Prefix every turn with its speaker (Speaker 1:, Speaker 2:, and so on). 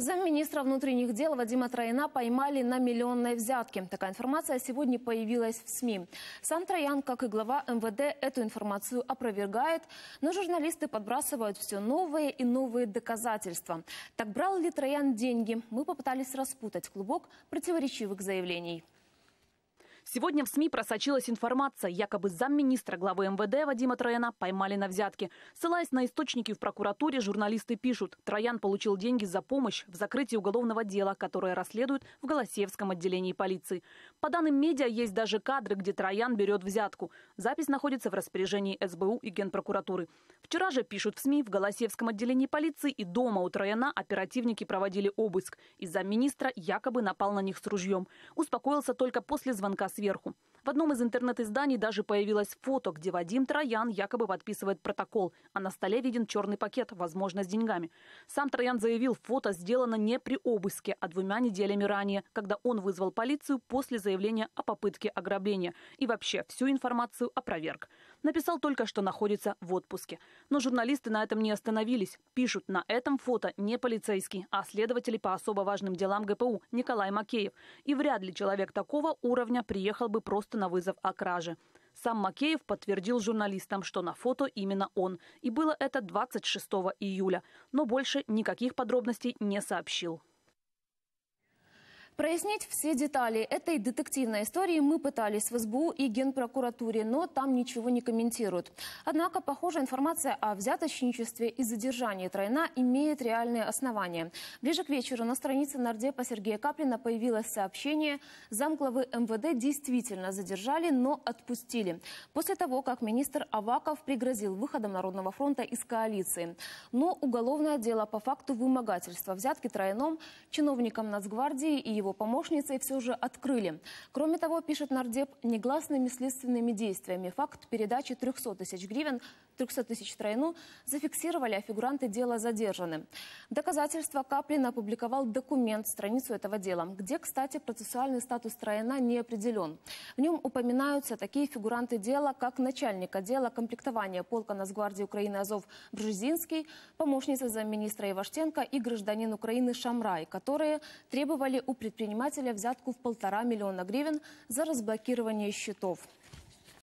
Speaker 1: Замминистра внутренних дел Вадима Трояна поймали на миллионной взятке. Такая информация сегодня появилась в СМИ. Сам Троян, как и глава МВД, эту информацию опровергает, но журналисты подбрасывают все новые и новые доказательства. Так
Speaker 2: брал ли Троян деньги? Мы
Speaker 1: попытались распутать клубок противоречивых заявлений.
Speaker 2: Сегодня в СМИ просочилась информация, якобы замминистра главы МВД Вадима Трояна поймали на взятке. Ссылаясь на источники в прокуратуре, журналисты пишут, Троян получил деньги за помощь в закрытии уголовного дела, которое расследуют в Голосевском отделении полиции. По данным медиа, есть даже кадры, где Троян берет взятку. Запись находится в распоряжении СБУ и Генпрокуратуры. Вчера же, пишут в СМИ, в Голосевском отделении полиции и дома у Трояна оперативники проводили обыск. Из-за министра якобы напал на них с ружьем. Успокоился только после звонка с сверху. В одном из интернет-изданий даже появилось фото, где Вадим Троян якобы подписывает протокол, а на столе виден черный пакет, возможно, с деньгами. Сам Троян заявил, фото сделано не при обыске, а двумя неделями ранее, когда он вызвал полицию после заявления о попытке ограбления. И вообще всю информацию опроверг. Написал только, что находится в отпуске. Но журналисты на этом не остановились. Пишут, на этом фото не полицейский, а следователи по особо важным делам ГПУ Николай Макеев. И вряд ли человек такого уровня приехал бы просто на вызов о краже. Сам Макеев подтвердил журналистам, что на фото именно он. И было это 26 июля. Но больше никаких подробностей не сообщил.
Speaker 1: Прояснить все детали этой детективной истории мы пытались в СБУ и Генпрокуратуре, но там ничего не комментируют. Однако, похоже, информация о взяточничестве и задержании Тройна имеет реальные основания. Ближе к вечеру на странице нардепа Сергея Каплина появилось сообщение, замглавы МВД действительно задержали, но отпустили. После того, как министр Аваков пригрозил выходом Народного фронта из коалиции. Но уголовное дело по факту вымогательства взятки Тройном, чиновникам Нацгвардии и его его помощницей все же открыли. Кроме того, пишет Нардеп, негласными следственными действиями факт передачи 300 тысяч гривен 300 тысяч страну зафиксировали, а фигуранты дела задержаны. Доказательства Каплин опубликовал документ, страницу этого дела, где, кстати, процессуальный статус Трояна не определен. В нем упоминаются такие фигуранты дела, как начальник отдела комплектования полка Нацгвардии Украины Азов Бржезинский, помощница замминистра Ивашченко и гражданин Украины Шамрай, которые требовали у предпринимателя взятку в полтора миллиона гривен за разблокирование счетов.